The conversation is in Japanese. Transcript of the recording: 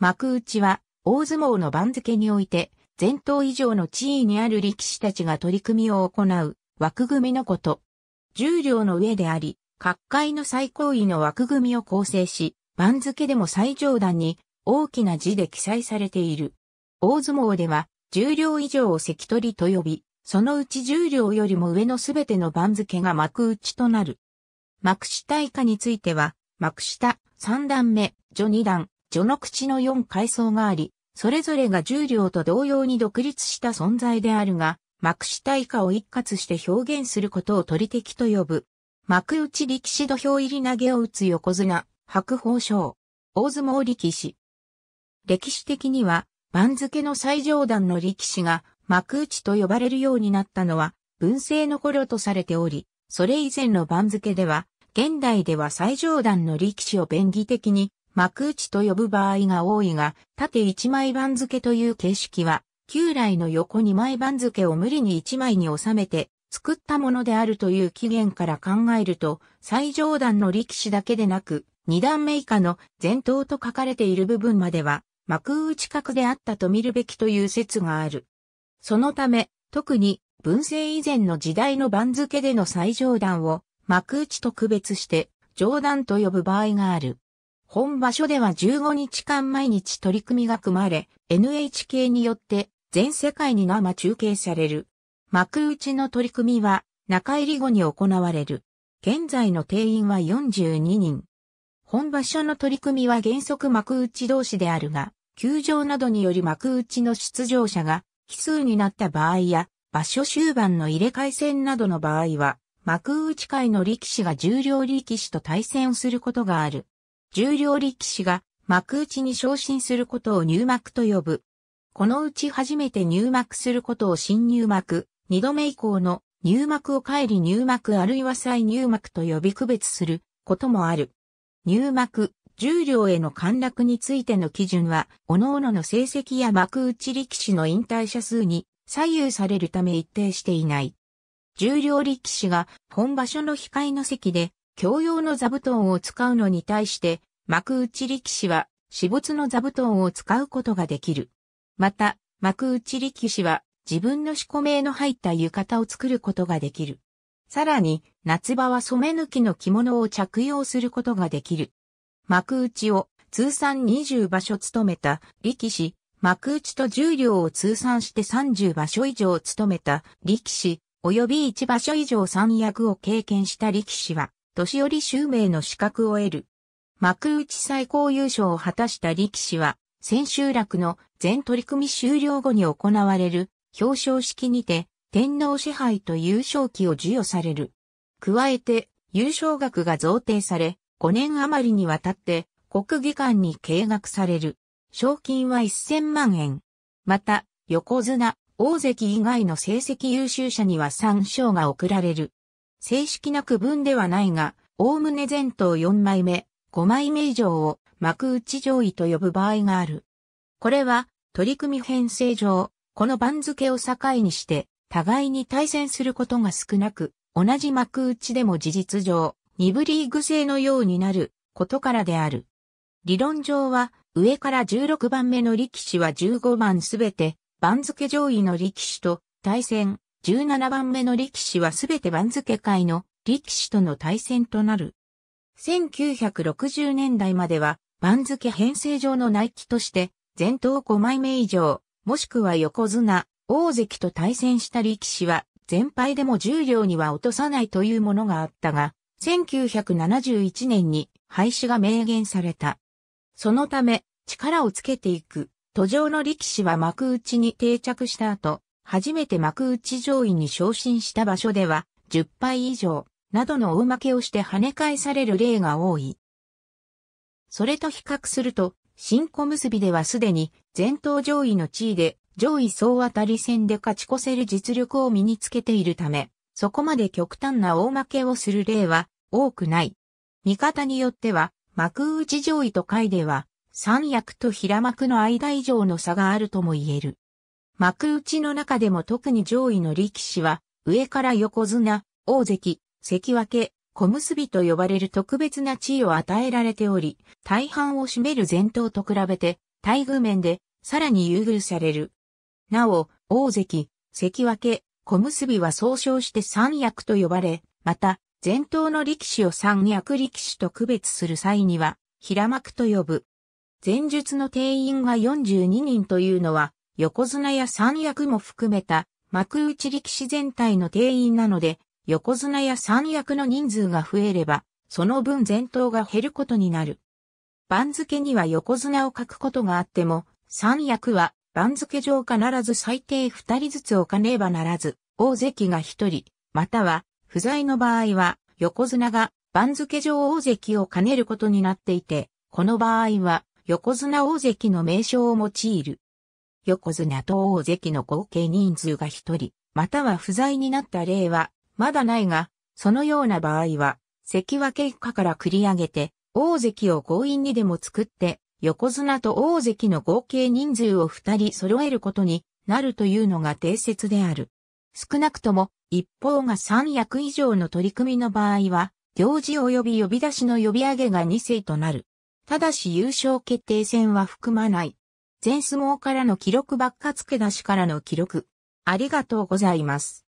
幕内は、大相撲の番付において、前頭以上の地位にある力士たちが取り組みを行う、枠組みのこと。重量の上であり、各界の最高位の枠組みを構成し、番付でも最上段に大きな字で記載されている。大相撲では、重量以上を関取と呼び、そのうち重量よりも上のすべての番付が幕内となる。幕下以下については、幕下三段目、序二段、序の口の4階層があり、それぞれが重量と同様に独立した存在であるが、幕下以下を一括して表現することを取り敵と呼ぶ。幕内力士土俵入り投げを打つ横綱、白鵬賞、大相撲力士。歴史的には、番付の最上段の力士が幕内と呼ばれるようになったのは、文政の頃とされており、それ以前の番付では、現代では最上段の力士を便宜的に幕内と呼ぶ場合が多いが、縦1枚番付という形式は、旧来の横2枚番付を無理に1枚に収めて作ったものであるという起源から考えると、最上段の力士だけでなく、2段目以下の前頭と書かれている部分までは、幕内角であったと見るべきという説がある。そのため、特に文政以前の時代の番付での最上段を幕内と区別して上段と呼ぶ場合がある。本場所では15日間毎日取り組みが組まれ、NHK によって全世界に生中継される。幕内の取り組みは中入り後に行われる。現在の定員は42人。本場所の取り組みは原則幕内同士であるが、球場などにより幕内の出場者が奇数になった場合や、場所終盤の入れ替え戦などの場合は、幕内会の力士が重量力士と対戦をすることがある。重量力士が幕内に昇進することを入幕と呼ぶ。このうち初めて入幕することを新入幕、二度目以降の入幕を帰り入幕あるいは再入幕と呼び区別することもある。入幕、重量への陥落についての基準は、各々の成績や幕内力士の引退者数に左右されるため一定していない。重量力士が本場所の控えの席で共用の座布団を使うのに対して、幕内力士は、私物の座布団を使うことができる。また、幕内力士は、自分の仕込名の入った浴衣を作ることができる。さらに、夏場は染め抜きの着物を着用することができる。幕内を通算20場所務めた力士、幕内と重量を通算して30場所以上務めた力士、及び1場所以上三役を経験した力士は、年寄り襲名の資格を得る。幕内最高優勝を果たした力士は、千秋楽の全取組終了後に行われる表彰式にて、天皇支配と優勝旗を授与される。加えて、優勝額が贈呈され、5年余りにわたって国技館に計額される。賞金は1000万円。また、横綱、大関以外の成績優秀者には3賞が贈られる。正式な区分ではないが、おおむね全頭4枚目、5枚目以上を幕内上位と呼ぶ場合がある。これは、取り組み編成上、この番付を境にして、互いに対戦することが少なく、同じ幕内でも事実上、二部リーグ制のようになることからである。理論上は、上から16番目の力士は15番すべて、番付上位の力士と対戦、17番目の力士はすべて番付界の力士との対戦となる。1960年代までは番付編成上の内規として前頭5枚目以上、もしくは横綱、大関と対戦した力士は全敗でも十両には落とさないというものがあったが、1971年に廃止が明言された。そのため、力をつけていく、途上の力士は幕内に定着した後、初めて幕内上位に昇進した場所では、10敗以上、などの大負けをして跳ね返される例が多い。それと比較すると、新小結ではすでに、前頭上位の地位で、上位総当たり戦で勝ち越せる実力を身につけているため、そこまで極端な大負けをする例は多くない。見方によっては、幕内上位と下位では、三役と平幕の間以上の差があるとも言える。幕内の中でも特に上位の力士は、上から横綱、大関、関脇、小結と呼ばれる特別な地位を与えられており、大半を占める前頭と比べて、待遇面で、さらに優遇される。なお、大関、関脇、小結は総称して三役と呼ばれ、また、前頭の力士を三役力士と区別する際には、平幕と呼ぶ。前述の定員が42人というのは、横綱や三役も含めた幕内力士全体の定員なので、横綱や三役の人数が増えれば、その分前頭が減ることになる。番付には横綱を書くことがあっても、三役は番付上必ず最低二人ずつ置かねばならず、大関が一人、または不在の場合は横綱が番付上大関を兼ねることになっていて、この場合は横綱大関の名称を用いる。横綱と大関の合計人数が一人、または不在になった例は、まだないが、そのような場合は、関脇以下から繰り上げて、大関を強引にでも作って、横綱と大関の合計人数を二人揃えることになるというのが定説である。少なくとも、一方が三役以上の取り組みの場合は、行事及び呼び出しの呼び上げが二世となる。ただし優勝決定戦は含まない。全相撲からの記録ばっか付け出しからの記録。ありがとうございます。